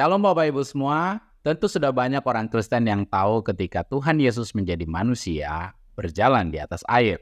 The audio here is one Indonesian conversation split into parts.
Shalom Bapak Ibu semua. Tentu sudah banyak orang Kristen yang tahu ketika Tuhan Yesus menjadi manusia berjalan di atas air.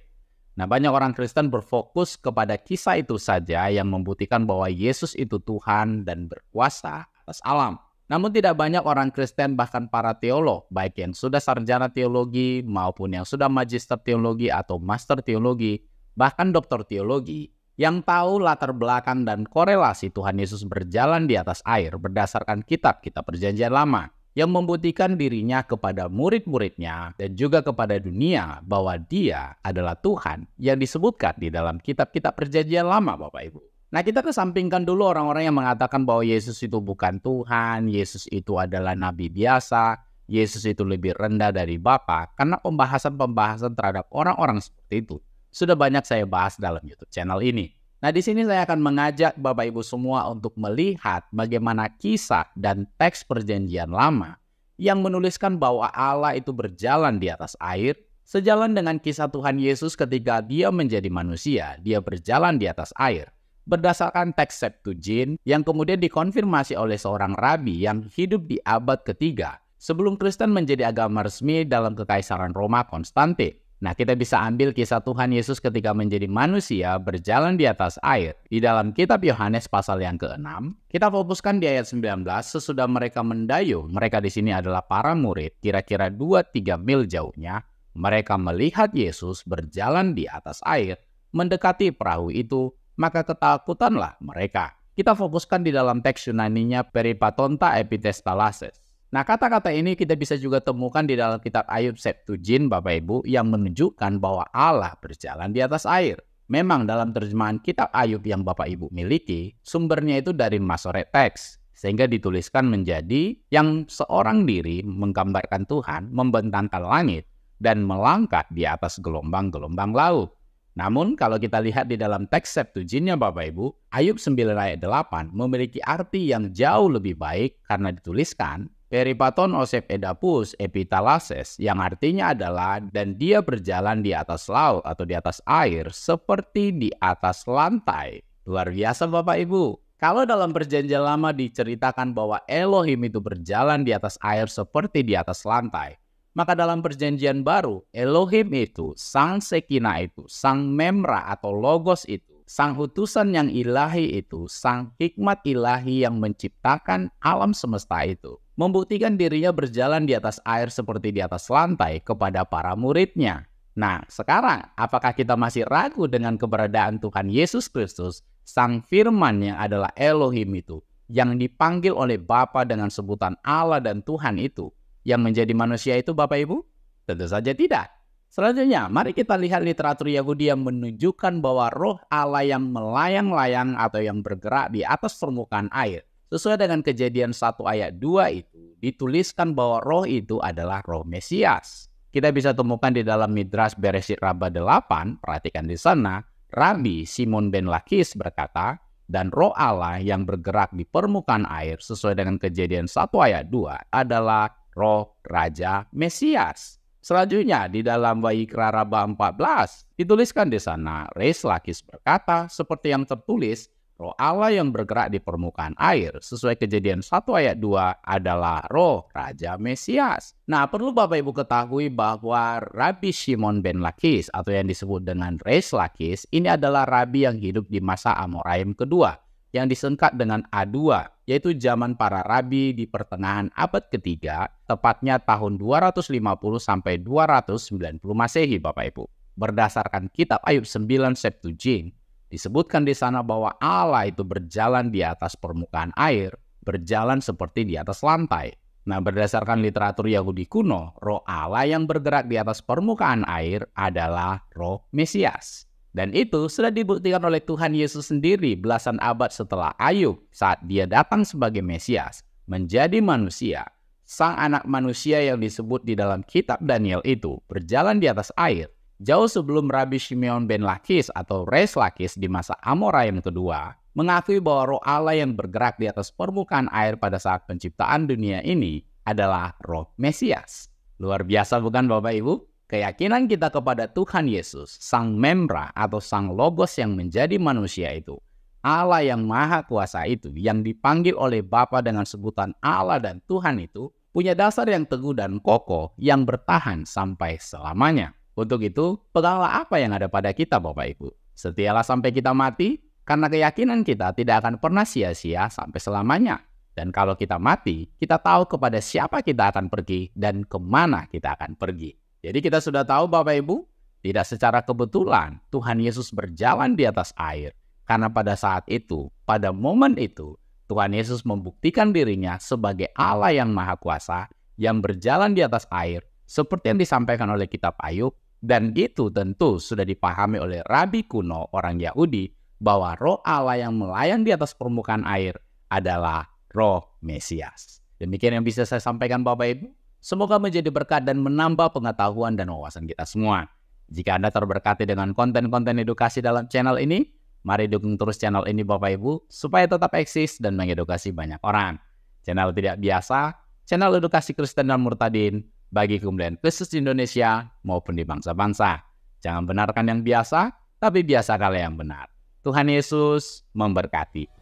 Nah, banyak orang Kristen berfokus kepada kisah itu saja yang membuktikan bahwa Yesus itu Tuhan dan berkuasa atas alam. Namun tidak banyak orang Kristen bahkan para teolog, baik yang sudah sarjana teologi maupun yang sudah magister teologi atau master teologi, bahkan doktor teologi, yang tahu latar belakang dan korelasi Tuhan Yesus berjalan di atas air berdasarkan kitab-kitab perjanjian lama yang membuktikan dirinya kepada murid-muridnya dan juga kepada dunia bahwa dia adalah Tuhan yang disebutkan di dalam kitab-kitab perjanjian lama Bapak Ibu. Nah kita kesampingkan dulu orang-orang yang mengatakan bahwa Yesus itu bukan Tuhan, Yesus itu adalah nabi biasa, Yesus itu lebih rendah dari Bapa karena pembahasan-pembahasan terhadap orang-orang seperti itu sudah banyak saya bahas dalam YouTube channel ini. Nah, di sini saya akan mengajak Bapak Ibu semua untuk melihat bagaimana kisah dan teks Perjanjian Lama yang menuliskan bahwa Allah itu berjalan di atas air, sejalan dengan kisah Tuhan Yesus ketika dia menjadi manusia, dia berjalan di atas air. Berdasarkan teks Septuagint yang kemudian dikonfirmasi oleh seorang rabi yang hidup di abad ketiga sebelum Kristen menjadi agama resmi dalam kekaisaran Roma Konstantin. Nah, kita bisa ambil kisah Tuhan Yesus ketika menjadi manusia berjalan di atas air. Di dalam kitab Yohanes pasal yang ke-6, kita fokuskan di ayat 19, sesudah mereka mendayung, mereka di sini adalah para murid, kira-kira 2-3 mil jauhnya, mereka melihat Yesus berjalan di atas air, mendekati perahu itu, maka ketakutanlah mereka. Kita fokuskan di dalam teks Yunani nya peripatonta epitestalases Nah, kata-kata ini kita bisa juga temukan di dalam kitab Ayub Septujin Bapak Ibu, yang menunjukkan bahwa Allah berjalan di atas air. Memang dalam terjemahan kitab Ayub yang Bapak Ibu miliki, sumbernya itu dari Masoret Teks, sehingga dituliskan menjadi yang seorang diri menggambarkan Tuhan membentangkan langit dan melangkah di atas gelombang-gelombang laut. Namun kalau kita lihat di dalam teks Septujinnya Bapak Ibu, Ayub 9 ayat 8 memiliki arti yang jauh lebih baik karena dituliskan Peripaton Osep Edapus Epitalases yang artinya adalah dan dia berjalan di atas laut atau di atas air seperti di atas lantai. Luar biasa Bapak Ibu. Kalau dalam perjanjian lama diceritakan bahwa Elohim itu berjalan di atas air seperti di atas lantai, maka dalam perjanjian baru Elohim itu, Sang Sekina itu, Sang Memra atau Logos itu sang utusan yang ilahi itu, sang hikmat ilahi yang menciptakan alam semesta itu membuktikan dirinya berjalan di atas air seperti di atas lantai kepada para muridnya. Nah, sekarang apakah kita masih ragu dengan keberadaan Tuhan Yesus Kristus, Sang Firman yang adalah Elohim itu, yang dipanggil oleh Bapa dengan sebutan Allah dan Tuhan itu, yang menjadi manusia itu Bapak Ibu? Tentu saja tidak. Selanjutnya, mari kita lihat literatur Yahudi yang menunjukkan bahwa roh Allah yang melayang-layang atau yang bergerak di atas permukaan air Sesuai dengan kejadian 1 ayat 2 itu, dituliskan bahwa roh itu adalah roh Mesias. Kita bisa temukan di dalam Midras beresit raba 8, perhatikan di sana, Rabi Simon ben Lakis berkata, dan roh Allah yang bergerak di permukaan air sesuai dengan kejadian 1 ayat 2 adalah roh Raja Mesias. Selanjutnya di dalam Waikra Raba 14 dituliskan di sana Reis Lakis berkata seperti yang tertulis Roh Allah yang bergerak di permukaan air sesuai kejadian 1 ayat 2 adalah roh Raja Mesias. Nah perlu Bapak Ibu ketahui bahwa Rabi Shimon ben Lakis atau yang disebut dengan Reis Lakis ini adalah rabi yang hidup di masa Amoraim kedua yang disengkat dengan A2 yaitu zaman para rabi di pertengahan abad ketiga tepatnya tahun 250 sampai 290 Masehi Bapak Ibu. Berdasarkan kitab Ayub 9 Septuagint, Disebutkan di sana bahwa Allah itu berjalan di atas permukaan air, berjalan seperti di atas lantai. Nah, berdasarkan literatur Yahudi kuno, roh Allah yang bergerak di atas permukaan air adalah roh Mesias. Dan itu sudah dibuktikan oleh Tuhan Yesus sendiri belasan abad setelah Ayub saat dia datang sebagai Mesias, menjadi manusia. Sang anak manusia yang disebut di dalam kitab Daniel itu berjalan di atas air, Jauh sebelum Rabbi Simeon ben Lakis atau Reis Lakis di masa Amora yang kedua, mengakui bahwa roh Allah yang bergerak di atas permukaan air pada saat penciptaan dunia ini adalah roh Mesias. Luar biasa bukan Bapak Ibu? Keyakinan kita kepada Tuhan Yesus, Sang Memra atau Sang Logos yang menjadi manusia itu, Allah yang Maha Kuasa itu, yang dipanggil oleh Bapa dengan sebutan Allah dan Tuhan itu, punya dasar yang teguh dan kokoh yang bertahan sampai selamanya. Untuk itu, peganglah apa yang ada pada kita Bapak Ibu. Setialah sampai kita mati, karena keyakinan kita tidak akan pernah sia-sia sampai selamanya. Dan kalau kita mati, kita tahu kepada siapa kita akan pergi dan kemana kita akan pergi. Jadi kita sudah tahu Bapak Ibu, tidak secara kebetulan Tuhan Yesus berjalan di atas air. Karena pada saat itu, pada momen itu, Tuhan Yesus membuktikan dirinya sebagai Allah yang Maha Kuasa yang berjalan di atas air seperti yang disampaikan oleh kitab Ayub dan itu tentu sudah dipahami oleh rabi kuno orang Yahudi bahwa roh Allah yang melayang di atas permukaan air adalah roh Mesias. Demikian yang bisa saya sampaikan Bapak Ibu. Semoga menjadi berkat dan menambah pengetahuan dan wawasan kita semua. Jika Anda terberkati dengan konten-konten edukasi dalam channel ini, mari dukung terus channel ini Bapak Ibu supaya tetap eksis dan mengedukasi banyak orang. Channel tidak biasa, channel edukasi Kristen dan Murtadin, bagi kemudian khusus Indonesia maupun di bangsa-bangsa. Jangan benarkan yang biasa, tapi biasa kalian yang benar. Tuhan Yesus memberkati.